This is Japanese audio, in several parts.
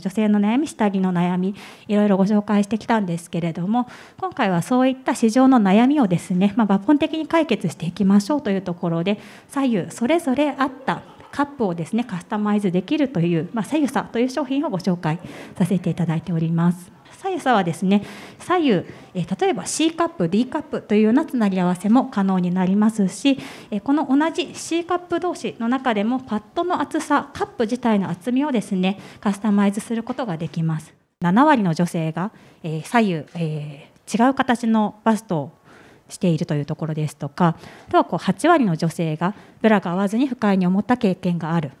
女性の悩み下着の悩みいろいろご紹介してきたんですけれども今回はそういった市場の悩みをですね、まあ、抜本的に解決していきましょうというところで左右それぞれあったカップをですねカスタマイズできるという、まあ、左右差という商品をご紹介させていただいております。左右差はですね左右、え例えば C カップ D カップというようなつなぎ合わせも可能になりますし、えこの同じ C カップ同士の中でもパッドの厚さカップ自体の厚みをですねカスタマイズすることができます7割の女性が、え左右、え違う形のバストをしているというところですとかあとはこう8割の女性がブラが合わずに不快に思った経験がある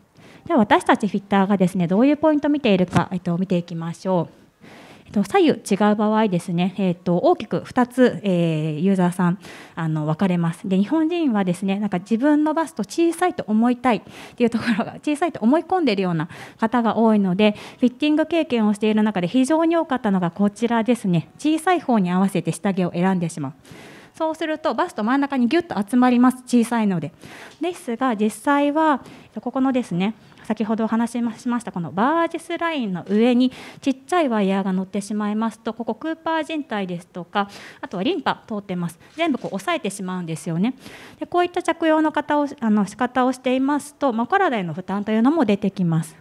では私たちフィッターがですねどういうポイントを見ているか、えっと、見ていきましょう。と左右違う場合ですね、えー、と大きく2つ、えユーザーさんあの分かれますで日本人はですねなんか自分のバスと小さいと思いたいっていうところが小さいと思い込んでいるような方が多いのでフィッティング経験をしている中で非常に多かったのがこちらですね小さい方に合わせて下着を選んでしまう。そうするとバスト真ん中にぎゅっと集まります小さいのでですが実際はここのですね先ほどお話ししましたこのバージスラインの上にちっちゃいワイヤーが乗ってしまいますとここクーパー人帯ですとかあとはリンパ通ってます全部こう押さえてしまうんですよねでこういった着用の方をあの仕方をしていますと、まあ、体への負担というのも出てきます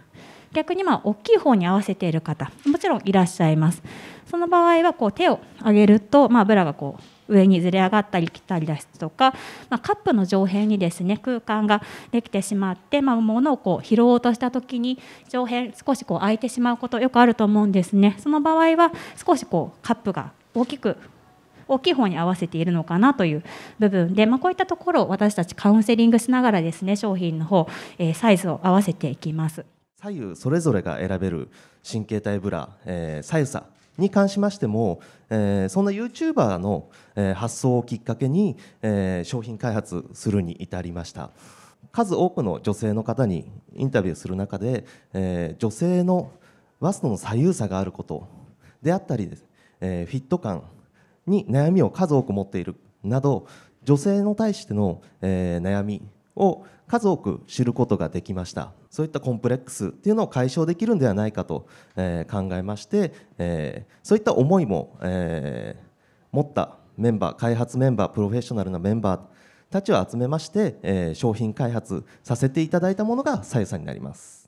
逆にまあ大きい方に合わせている方もちろんいらっしゃいますその場合はこう手を上げると、まあ、ブラがこう上にずれ上がったり来たりですとか、まあ、カップの上辺にですね空間ができてしまって、まあ、物をこう拾おうとした時に上辺少しこう空いてしまうことよくあると思うんですね。その場合は少しこうカップが大きく大きい方に合わせているのかなという部分で、まあ、こういったところを私たちカウンセリングしながらですね商品の方、えー、サイズを合わせていきます左右それぞれが選べる神経体ブラ、えー、左右差に関しましても、えー、そんな YouTuber の、えー、発想をきっかけに、えー、商品開発するに至りました数多くの女性の方にインタビューする中で、えー、女性のワストの左右差があることであったりです、えー、フィット感に悩みを数多く持っているなど女性に対しての、えー、悩みを数多く知ることができましたそういったコンプレックスっていうのを解消できるんではないかと、え考えまして、えそういった思いも、え持ったメンバー開発メンバープロフェッショナルなメンバーたちを集めまして、え商品開発させていただいたものがさゆさんになります。